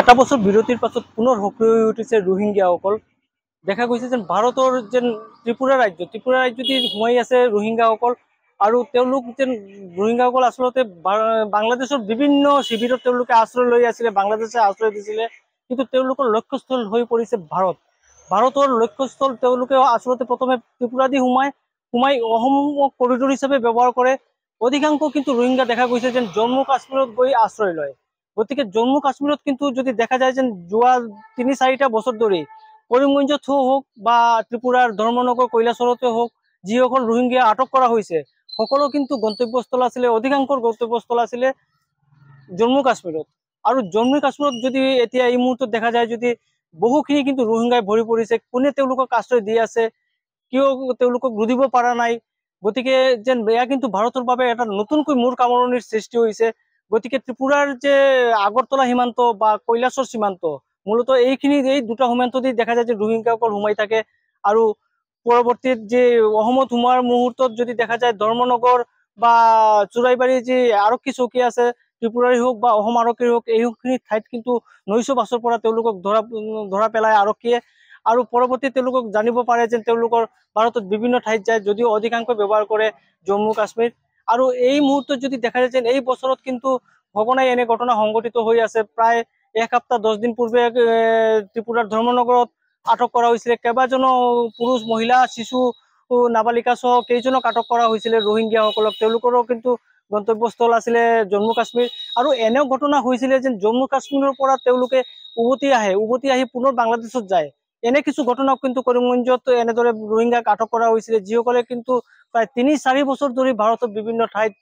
এটা বছর বিরতির পাছত পুনের সক্রিয় হয়ে উঠেছে রোহিঙ্গা দেখা গৈছে যে ভারতের যে ত্রিপুরা রাজ্য ত্রিপুরা রাজ্য দিয়ে সুমাই আছে রোহিঙ্গা আর রোহিঙ্গা সকল আসলতে বাংলাদেশের বিভিন্ন শিবিরত আশ্রয় লিয়াছিল বাংলাদেশে আশ্রয় দিয়েছিল কিন্তু লক্ষ্যস্থল হয়ে পড়েছে ভারত ভারতের লক্ষ্যস্থল আসলতে প্রথমে ত্রিপুরা দিয়ে সুমায় সুমাই করিডোর হিসাবে ব্যবহার করে অধিকাংশ কিন্তু রোহিঙ্গা দেখা গৈছে যে জম্মু কাশ্মীর গিয়ে আশ্রয় লয় গতিকে জম্মু কাশ্মীরত কিন্তু যদি দেখা যায় যে যা তিন চারিটা বছর ধরে করিমগঞ্জ হোক বা ত্রিপুরার ধর্মনগর কৈলাসরতে হোক যখন রোহিঙ্গিয়া আটক করা হয়েছে সকলও কিন্তু গন্তব্যস্থল আসলে অধিকাংশ গন্তব্যস্থল আসলে জম্মু কাশ্মীরত আর জম্মু কাশ্মীরত যদি এতিয়া এই মুহূর্তে দেখা যায় যদি বহুখিনি কিন্তু রোহিঙ্গায় ভরি পড়েছে কোনে তেওঁলোকক আশ্রয় দিয়ে আছে কেউ রুদিব পারা নাই গতিকে যে এ কিন্তু ভারতের বাবে একটা নতুনক মূর কামরণির সৃষ্টি হয়েছে গতিকে ত্রিপুরার যে আগরতলা সীমান্ত বা কৈলাসর সীমান্ত মূলত এইখিনি এই দুটা সীমান্ত দিয়ে দেখা যায় যে রোহিঙ্গা সুমাই থাকে আর পরবর্তী যে সোমার মুহূর্ত যদি দেখা যায় ধর্মনগর বা চুরাইবাড়ির যে আরক্ষী চৌকি আছে ত্রিপুরারই হোক বা আরক্ষী হোক এইখিন ঠাইত কিন্তু নৈশ বাসর পর ধরা পেলায় আরক্ষীয় আর পরবর্তীতে জানিব পারে যে ভারত বিভিন্ন ঠাইত যায় যদিও অধিকাংশ ব্যবহার করে জম্মু কাশ্মীর আৰু এই মুহূৰ্তত যদি দেখা যায় এই বছৰত কিন্তু ভৱনাই এনে ঘটনা সংঘটিত হৈ আছে প্ৰায় এক সপ্তাহ দহ দিন পূৰ্বে ত্ৰিপুৰাৰ ধৰ্মনগৰত আটক কৰা হৈছিলে কেইবাজনো পুৰুষ মহিলা শিশু নাবালিকা সহ কেইজনক আটক কৰা হৈছিলে ৰোহিংগীয়াসকলক তেওঁলোকৰো কিন্তু গন্তব্যস্থল আছিলে জম্মু কাশ্মীৰ আৰু এনেও ঘটনা হৈছিলে যে জম্মু কাশ্মীৰৰ পৰা তেওঁলোকে উভতি আহে উভতি আহি পুনৰ বাংলাদেশত যায় এনে কিছু ঘটনাও কিন্তু করিমগঞ্জত এনেদরে রোহিঙ্গাক আটক করা হয়েছিল যখন কিন্তু প্রায় তিন চারি বছর ধরে ভারতের বিভিন্ন ঠাইত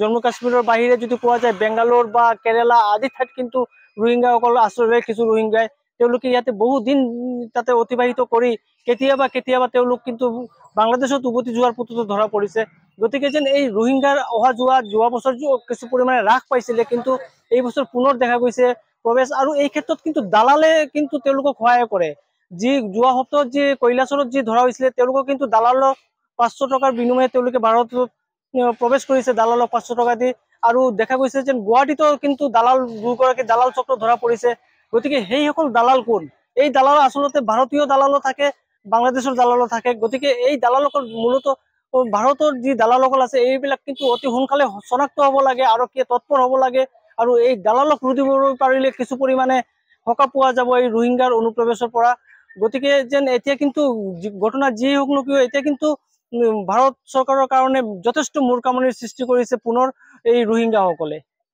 জম্মু কাশ্মীরের বাইরে যদি কোয়া যায় বেঙ্গালোর বা কেরালা আদি ঠাইত কিন্তু রোহিঙ্গা সকল আশ্রয় কিছু রোহিঙ্গায় তেওঁলোকে ইয়াতে বহুদিন তাতে অতিবাহিত করে কেতিয়াবা কেতিয়াবা তেওঁলোক কিন্তু বাংলাদেশত উভতি যাওয়ার পুতুতো ধরা পড়েছে গতি যেন এই রোহিঙ্গার অহা যাওয়া যাওয়া বছর কিছু পরিমাণে হ্রাস পাইছিলে কিন্তু এই বছর পুনের দেখা গৈছে প্রবেশ আর এই ক্ষেত্রে কিন্তু দালালে কিন্তু সহায় করে যা সপ্তাহত যি কৈলাশত যি ধরা হয়েছিল কিন্তু দালালক পাঁচশো টাকার বিনিময়ে ভারত প্রবেশ করেছে দালালক পাঁচশো টাকা দিয়ে আর দেখা গেছে যে গুয়াহীতেও কিন্তু দালাল দুগারী দালাল চক্র ধরা পড়েছে গতি সেই সকল দালাল কোন এই দালাল আসলতে ভারতীয় দালালও থাকে বাংলাদেশের দালালও থাকে গতি এই দালালক মূলত ভারতের যে দালালক আছে এইবিল কিন্তু অতি সালে শনাক্ত হব লাগে আর কি তৎপর হব লাগে আর এই দালালক রুদিব পারিলে কিছু পরিমাণে সকাহ পাওয়া যাব এই রোহিঙ্গার অনুপ্রবেশের পৰা। গতিকে যেন এতিয়া কিন্তু ঘটনা যিয়ে হওক নকিয় এতিয়া কিন্তু ভাৰত চৰকাৰৰ কাৰণে যথেষ্ট মূৰ কামনিৰ সৃষ্টি কৰিছে পুনৰ এই ৰোহিংগাসকলে